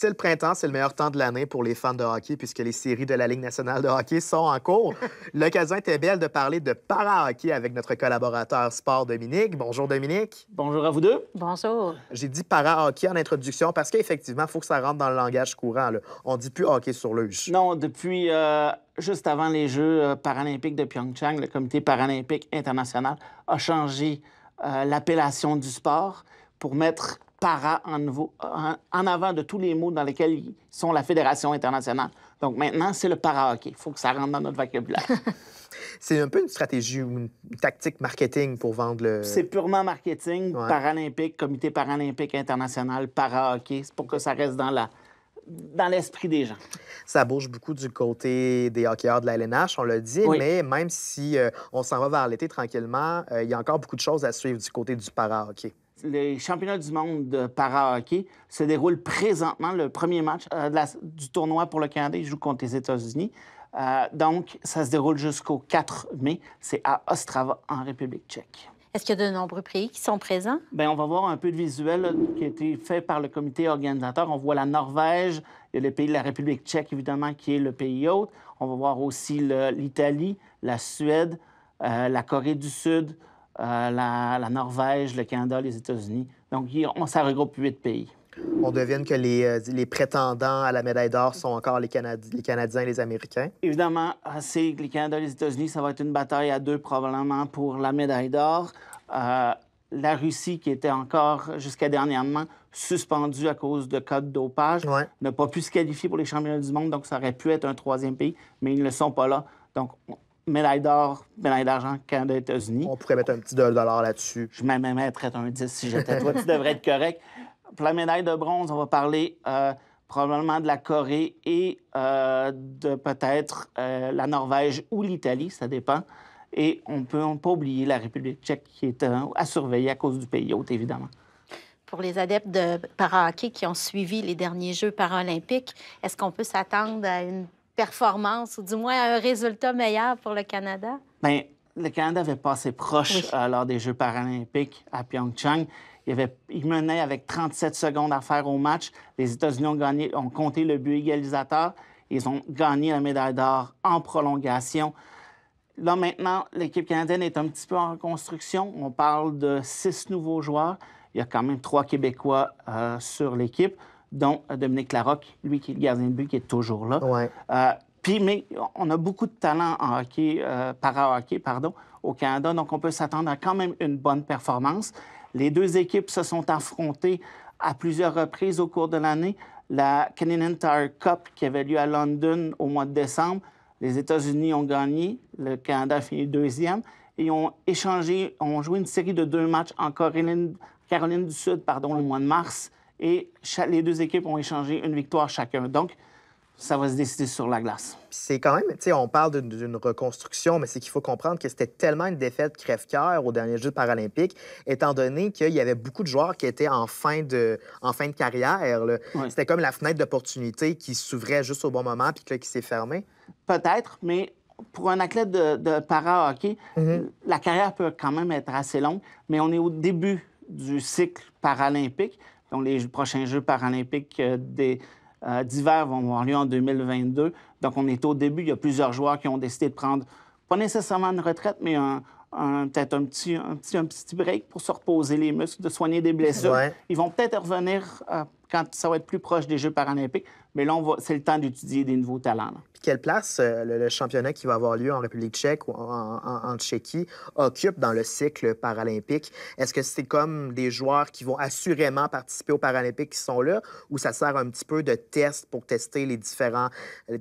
C'est le printemps, c'est le meilleur temps de l'année pour les fans de hockey puisque les séries de la Ligue nationale de hockey sont en cours. L'occasion était belle de parler de para-hockey avec notre collaborateur sport Dominique. Bonjour Dominique. Bonjour à vous deux. Bonjour. J'ai dit para-hockey en introduction parce qu'effectivement, il faut que ça rentre dans le langage courant. On dit plus hockey sur luge. Non, depuis euh, juste avant les Jeux euh, paralympiques de Pyeongchang, le Comité paralympique international a changé euh, l'appellation du sport pour mettre para en, avant de tous les mots dans lesquels sont la Fédération internationale. Donc maintenant, c'est le para-hockey. Il faut que ça rentre dans notre vocabulaire. c'est un peu une stratégie ou une tactique marketing pour vendre le. C'est purement marketing, paralympique, comité paralympique international, para-hockey, C'est pour que ça reste dans la, dans l'esprit des gens. Ça bouge beaucoup du côté des hockeyeurs de la LNH, on l'a dit, mais même si euh, on s'en va vers l'été tranquillement, euh, il y a encore beaucoup de choses à suivre du côté du para-hockey les championnats du monde de para-hockey se déroulent présentement. Le premier match euh, du tournoi pour le Canada, il joue contre les États-Unis. Euh, donc, ça se déroule jusqu'au 4 mai. C'est à Ostrava, en République tchèque. Est-ce qu'il y a de nombreux pays qui sont présents? Bien, on va voir un peu de visuel qui a été fait par le comité organisateur. On voit la Norvège, il y a le pays de la République tchèque, évidemment, qui est le pays hôte. On va voir aussi l'Italie, la Suède, euh, la Corée du Sud, euh, la, Norvège, le Canada, les États-Unis. Donc, on, ça regroupe huit pays. On devine que les, euh, les prétendants à la médaille d'or sont encore les, les, Canadiens et les Américains. Évidemment, euh, c'est les Canadiens et les États-Unis, ça va être une bataille à deux probablement pour la médaille d'or. la Russie, qui était encore jusqu'à dernièrement suspendue à cause de cas de dopage, n'a pas pu se qualifier pour les championnats du monde, donc ça aurait pu être un troisième pays, mais ils ne le sont pas là. Donc, médaille d'or, médaille d'argent, Canada, États-Unis. On pourrait mettre un petit dollar là-dessus. Je même mettrais un 10 si j'étais toi. tu devrais être correct. Pour la médaille de bronze, on va parler euh, probablement de la Corée et euh, de peut-être euh, la Norvège ou l'Italie, ça dépend. Et on peut pas oublier la République tchèque qui est à surveiller à cause du pays hôte, évidemment pour les adeptes de para-hockey qui ont suivi les derniers Jeux paralympiques, est-ce qu'on peut s'attendre à une performance ou du moins un résultat meilleur pour le Canada? Bien, le Canada avait passé proche euh, lors des Jeux paralympiques à Pyeongchang. Il, avait, menait avec 37 secondes à faire au match. Les États-Unis ont, gagné, ont compté le but égalisateur. Ils ont gagné la médaille d'or en prolongation. Là, maintenant, l'équipe canadienne est un petit peu en reconstruction. On parle de six nouveaux joueurs. Il y a quand même trois Québécois euh, sur l'équipe dont euh, Dominique Larocque, lui qui est le gardien de but, qui est toujours là. Euh, puis, mais on a beaucoup de talent en hockey, euh, para-hockey, pardon, au Canada, donc on peut s'attendre à quand même une bonne performance. Les deux équipes se sont affrontées à plusieurs reprises au cours de l'année. La Canadian Tire Cup qui avait lieu à London au mois de décembre, les États-Unis ont gagné, le Canada a fini deuxième et ont échangé, ont joué une série de deux matchs en Caroline, Caroline du Sud pardon, le mois de mars et les deux équipes ont échangé une victoire chacun. Donc, ça va se décider sur la glace. C'est quand même, tu sais, on parle d'une reconstruction, mais c'est qu'il faut comprendre que c'était tellement une défaite crève-cœur au dernier Jeux paralympiques, étant donné qu'il y avait beaucoup de joueurs qui étaient en fin de, en fin de carrière. C'était comme la fenêtre d'opportunité qui s'ouvrait juste au bon moment, puis qui s'est fermée. Peut-être, mais pour un athlète de, para-hockey, mm-hmm. la carrière peut quand même être assez longue, mais on est au début du cycle paralympique. Donc, les prochains Jeux paralympiques euh, euh, d'hiver vont avoir lieu en 2022. Donc, on est au début. Il y a plusieurs joueurs qui ont décidé de prendre, pas nécessairement une retraite, mais un, peut-être un petit, un, petit, un petit break pour se reposer les muscles, de soigner des blessures. Ils vont peut-être revenir euh, quand ça va être plus proche des Jeux paralympiques. Mais là, c'est le temps d'étudier des nouveaux talents. quelle place euh, le, championnat qui va avoir lieu en République tchèque ou en, Tchéquie occupe dans le cycle paralympique? Est-ce que c'est comme des joueurs qui vont assurément participer aux Paralympiques qui sont là ou ça sert un petit peu de test pour tester les différents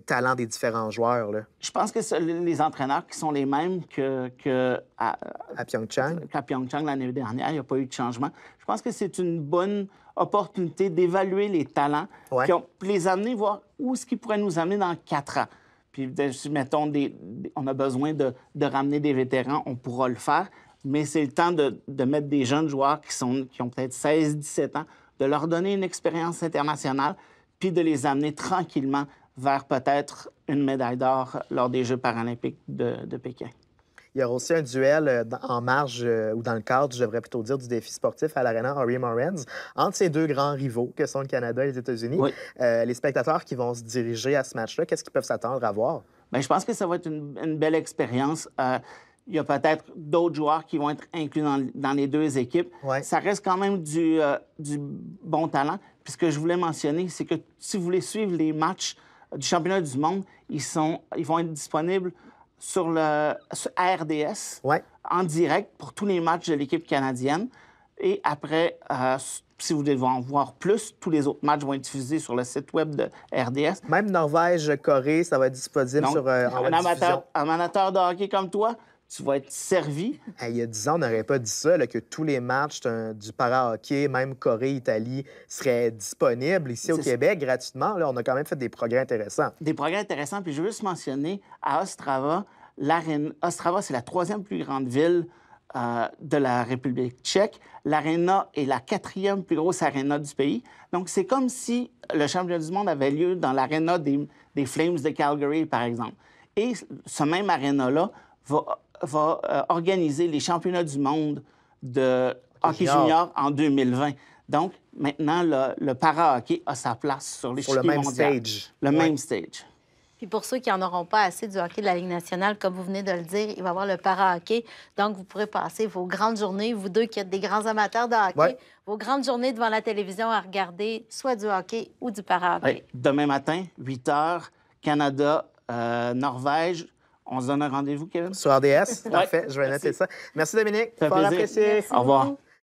talents des différents joueurs? Je pense que les entraîneurs qui sont les mêmes que, à, Pyeongchang, Pyeongchang l'année dernière, il n'y a pas eu de changement. Je pense que c'est une bonne opportunité d'évaluer les talents, puis, les amener voir où est-ce qu'ils pourraient nous amener dans quatre ans. Puis, ben, mettons, on a besoin de, ramener des vétérans, on pourra le faire, mais c'est le temps de, mettre des jeunes joueurs qui, sont, qui ont peut-être 16, 17 ans, de leur donner une expérience internationale, puis de les amener tranquillement vers peut-être une médaille d'or lors des Jeux paralympiques de Pékin. Il y aura aussi un duel euh, en marge, euh, ou dans le cadre, je devrais plutôt dire, du défi sportif à l'Arena Harry Morenz, entre ces deux grands rivaux que sont le Canada et les États-Unis. Euh, les spectateurs qui vont se diriger à ce match-là, qu'est-ce qu'ils peuvent s'attendre à voir? Bien, je pense que ça va être une, belle expérience. Il y a peut-être d'autres joueurs qui vont être inclus dans, les deux équipes. Ça reste quand même du, du, bon talent. Puis ce que je voulais mentionner, c'est que si vous voulez suivre les matchs du championnat du monde, ils, sont, ils vont être disponibles sur le RDS en direct pour tous les matchs de l'équipe canadienne. Et après, euh, si vous voulez en voir plus, tous les autres matchs vont être diffusés sur le site web de RDS. Même Norvège, Corée, ça va être disponible sur euh, en un amateur de hockey comme toi, tu vas être servi. il y a 10 ans, on n'aurait pas dit ça, que tous les matchs du para-hockey, même Corée, Italie, seraient disponibles ici au Québec gratuitement. Là, on a quand même fait des progrès intéressants. Des progrès intéressants. Puis je veux juste mentionner, à Ostrava, Ostrava, c'est la troisième plus grande ville euh, de la République tchèque. L'Arena est la quatrième plus grosse aréna du pays. Donc, c'est comme si le championnat du monde avait lieu dans l'Arena des, des Flames de Calgary, par exemple. Et ce même aréna-là va va euh, organiser les championnats du monde de hockey junior, en 2020. Donc, maintenant, le, para-hockey a sa place sur les Sur le même stage. Le même stage. Puis pour ceux qui en auront pas assez du hockey de la Ligue nationale, comme vous venez de le dire, il va y avoir le para-hockey. Donc, vous pourrez passer vos grandes journées, vous deux qui êtes des grands amateurs de hockey, vos grandes journées devant la télévision à regarder soit du hockey ou du para-hockey. Demain matin, 8 h, Canada, euh, Norvège, on se donne un rendez-vous, Kevin? Sur RDS. Parfait, je vais noter ça. Merci, Dominique. Fort plaisir. apprécié. Merci. Au revoir.